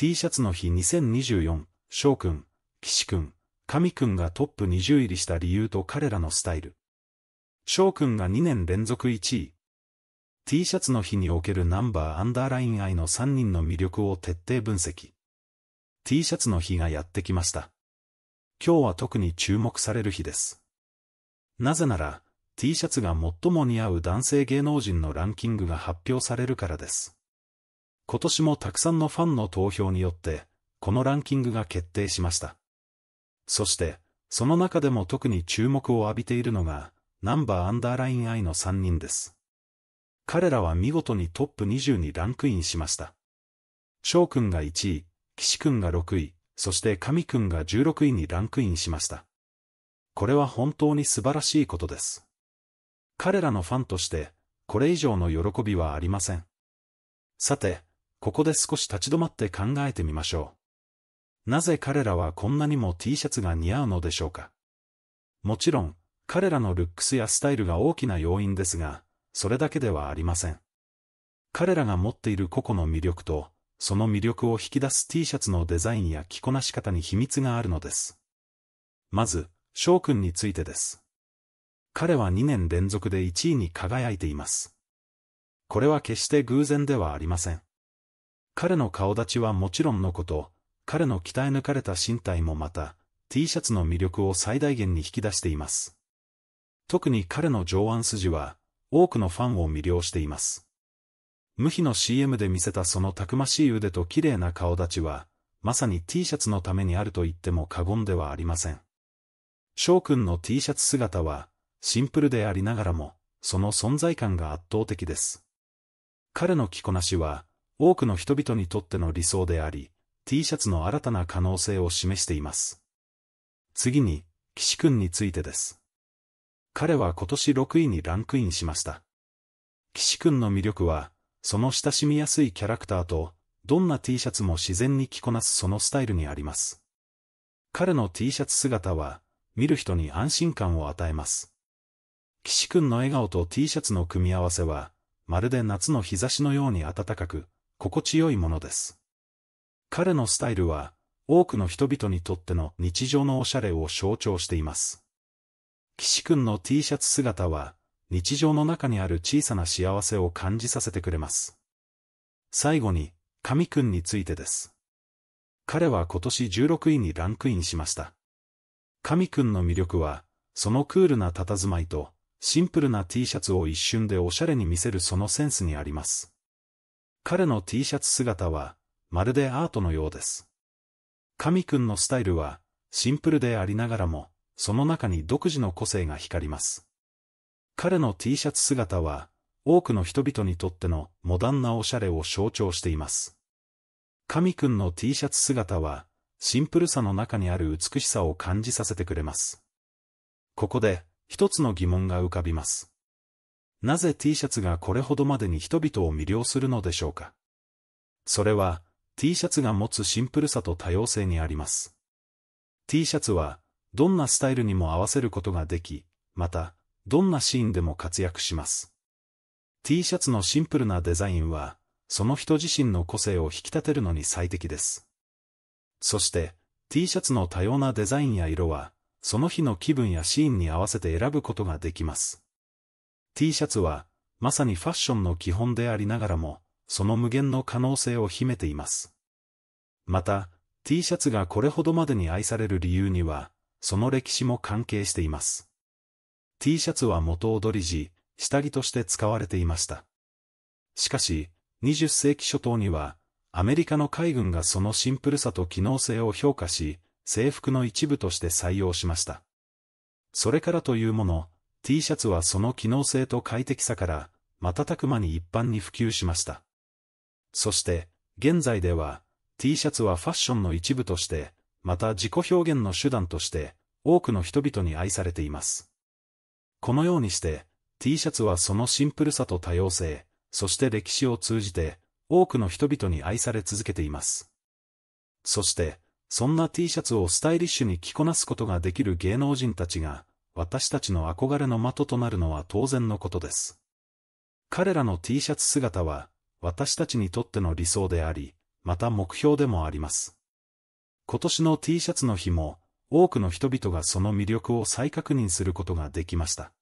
T シャツの日2024、翔くん、岸くん、神くんがトップ20入りした理由と彼らのスタイル。翔くんが2年連続1位。T シャツの日におけるナンバーアンダーライン愛の3人の魅力を徹底分析。T シャツの日がやってきました。今日は特に注目される日です。なぜなら、T シャツが最も似合う男性芸能人のランキングが発表されるからです。今年もたくさんのファンの投票によって、このランキングが決定しました。そして、その中でも特に注目を浴びているのが、ナンバーアンダーラインアイの3人です。彼らは見事にトップ20にランクインしました。翔くんが1位、岸くんが6位、そして神くんが16位にランクインしました。これは本当に素晴らしいことです。彼らのファンとして、これ以上の喜びはありません。さて、ここで少し立ち止まって考えてみましょう。なぜ彼らはこんなにも T シャツが似合うのでしょうかもちろん、彼らのルックスやスタイルが大きな要因ですが、それだけではありません。彼らが持っている個々の魅力と、その魅力を引き出す T シャツのデザインや着こなし方に秘密があるのです。まず、翔くんについてです。彼は2年連続で1位に輝いています。これは決して偶然ではありません。彼の顔立ちはもちろんのこと、彼の鍛え抜かれた身体もまた、T シャツの魅力を最大限に引き出しています。特に彼の上腕筋は、多くのファンを魅了しています。無比の CM で見せたそのたくましい腕と綺麗な顔立ちは、まさに T シャツのためにあると言っても過言ではありません。翔くんの T シャツ姿は、シンプルでありながらも、その存在感が圧倒的です。彼の着こなしは、多くの人々にとっての理想であり、T シャツの新たな可能性を示しています。次に、岸くんについてです。彼は今年6位にランクインしました。岸くんの魅力は、その親しみやすいキャラクターと、どんな T シャツも自然に着こなすそのスタイルにあります。彼の T シャツ姿は、見る人に安心感を与えます。岸くんの笑顔と T シャツの組み合わせは、まるで夏の日差しのように暖かく、心地よいものです。彼のスタイルは、多くの人々にとっての日常のおしゃれを象徴しています。岸くんの T シャツ姿は、日常の中にある小さな幸せを感じさせてくれます。最後に、神くんについてです。彼は今年16位にランクインしました。神くんの魅力は、そのクールな佇まいと、シンプルな T シャツを一瞬でおしゃれに見せるそのセンスにあります。彼の T シャツ姿は、まるでアートのようです。神くんのスタイルは、シンプルでありながらも、その中に独自の個性が光ります。彼の T シャツ姿は、多くの人々にとってのモダンなおしゃれを象徴しています。神くんの T シャツ姿は、シンプルさの中にある美しさを感じさせてくれます。ここで、一つの疑問が浮かびます。なぜ T シャツがこれほどまでに人々を魅了するのでしょうか。それは、T シャツが持つシンプルさと多様性にあります。T シャツは、どんなスタイルにも合わせることができ、また、どんなシーンでも活躍します。T シャツのシンプルなデザインは、その人自身の個性を引き立てるのに最適です。そして、T シャツの多様なデザインや色は、その日の気分やシーンに合わせて選ぶことができます。T シャツは、まさにファッションの基本でありながらも、その無限の可能性を秘めています。また、T シャツがこれほどまでに愛される理由には、その歴史も関係しています。T シャツは元踊り時、下着として使われていました。しかし、20世紀初頭には、アメリカの海軍がそのシンプルさと機能性を評価し、制服の一部として採用しました。それからというもの、T シャツはその機能性と快適さから、瞬く間に一般に普及しました。そして、現在では、T シャツはファッションの一部として、また自己表現の手段として、多くの人々に愛されています。このようにして、T シャツはそのシンプルさと多様性、そして歴史を通じて、多くの人々に愛され続けています。そして、そんな T シャツをスタイリッシュに着こなすことができる芸能人たちが、私たちの憧れの的となるのは当然のことです。彼らの T シャツ姿は、私たちにとっての理想であり、また目標でもあります。今年の T シャツの日も、多くの人々がその魅力を再確認することができました。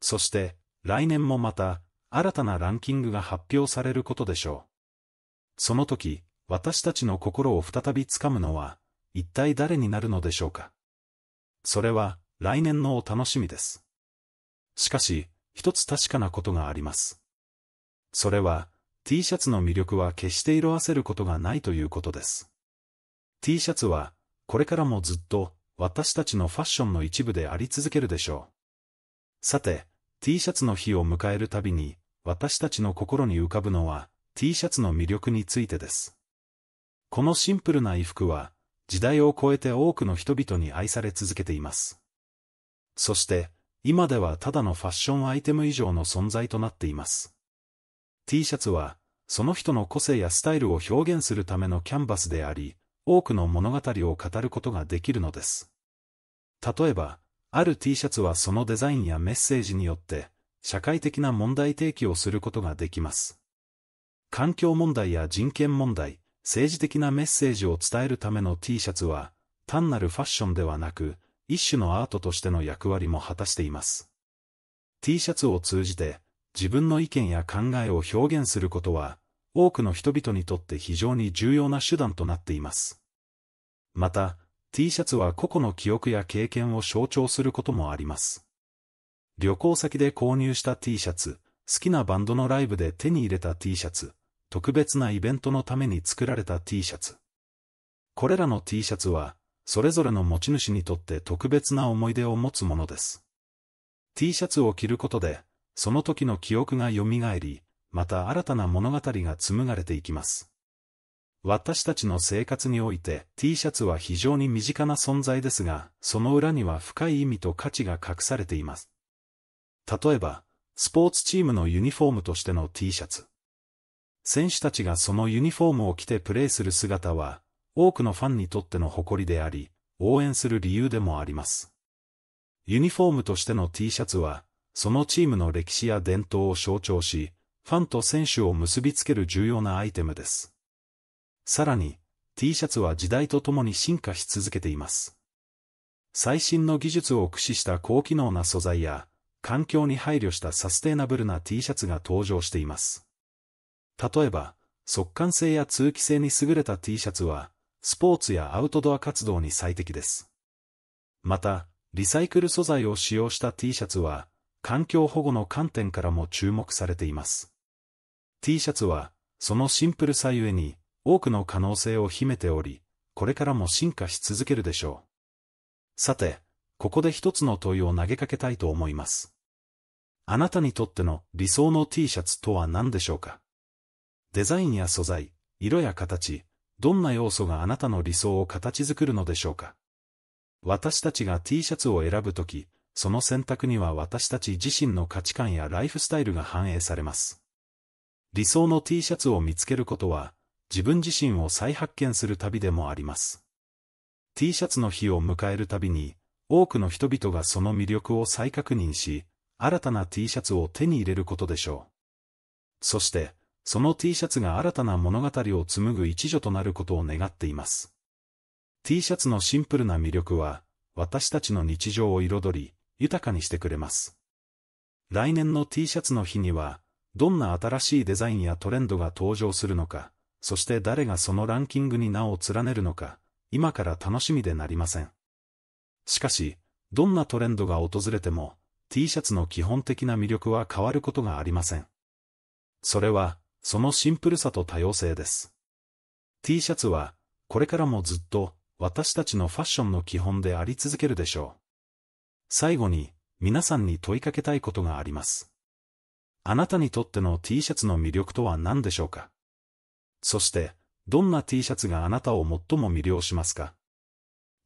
そして、来年もまた、新たなランキングが発表されることでしょう。その時、私たちの心を再びつかむのは、一体誰になるのでしょうか。それは、来年のお楽しみです。しかし、一つ確かなことがあります。それは、T シャツの魅力は決して色あせることがないということです。T シャツは、これからもずっと、私たちのファッションの一部であり続けるでしょう。さて、T シャツの日を迎えるたびに、私たちの心に浮かぶのは、T シャツの魅力についてです。このシンプルな衣服は、時代を超えて多くの人々に愛され続けています。そして、今ではただのファッションアイテム以上の存在となっています。T シャツは、その人の個性やスタイルを表現するためのキャンバスであり、多くの物語を語ることができるのです。例えば、ある T シャツはそのデザインやメッセージによって、社会的な問題提起をすることができます。環境問題や人権問題、政治的なメッセージを伝えるための T シャツは、単なるファッションではなく、一種のアートとしての役割も果たしています。T シャツを通じて、自分の意見や考えを表現することは、多くの人々にとって非常に重要な手段となっています。また、T シャツは個々の記憶や経験を象徴することもあります。旅行先で購入した T シャツ、好きなバンドのライブで手に入れた T シャツ、特別なイベントのために作られた T シャツ。これらの T シャツは、それぞれの持ち主にとって特別な思い出を持つものです。T シャツを着ることで、その時の記憶が蘇り、また新たな物語が紡がれていきます。私たちの生活において T シャツは非常に身近な存在ですが、その裏には深い意味と価値が隠されています。例えば、スポーツチームのユニフォームとしての T シャツ。選手たちがそのユニフォームを着てプレーする姿は、多くのファンにとっての誇りであり、応援する理由でもあります。ユニフォームとしての T シャツは、そのチームの歴史や伝統を象徴し、ファンと選手を結びつける重要なアイテムです。さらに、T シャツは時代とともに進化し続けています。最新の技術を駆使した高機能な素材や、環境に配慮したサステイナブルな T シャツが登場しています。例えば、速乾性や通気性に優れた T シャツは、スポーツやアウトドア活動に最適です。また、リサイクル素材を使用した T シャツは、環境保護の観点からも注目されています。T シャツは、そのシンプルさゆえに、多くの可能性を秘めており、これからも進化し続けるでしょう。さて、ここで一つの問いを投げかけたいと思います。あなたにとっての理想の T シャツとは何でしょうかデザインや素材、色や形、どんな要素があなたの理想を形作るのでしょうか私たちが T シャツを選ぶとき、その選択には私たち自身の価値観やライフスタイルが反映されます。理想の T シャツを見つけることは、自分自身を再発見する旅でもあります。T シャツの日を迎えるたびに、多くの人々がその魅力を再確認し、新たな T シャツを手に入れることでしょう。そして、その T シャツが新たな物語を紡ぐ一助となることを願っています。T シャツのシンプルな魅力は、私たちの日常を彩り、豊かにしてくれます。来年の T シャツの日には、どんな新しいデザインやトレンドが登場するのか、そして誰がそのランキングに名を連ねるのか、今から楽しみでなりません。しかし、どんなトレンドが訪れても、T シャツの基本的な魅力は変わることがありません。それは、そのシンプルさと多様性です。T シャツは、これからもずっと、私たちのファッションの基本であり続けるでしょう。最後に、皆さんに問いかけたいことがあります。あなたにとっての T シャツの魅力とは何でしょうかそして、どんな T シャツがあなたを最も魅了しますか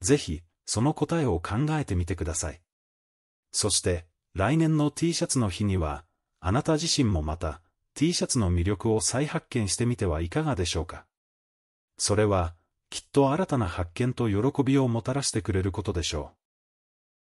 ぜひ、その答えを考えてみてください。そして、来年の T シャツの日には、あなた自身もまた、T シャツの魅力を再発見してみてはいかがでしょうか。それは、きっと新たな発見と喜びをもたらしてくれることでしょう。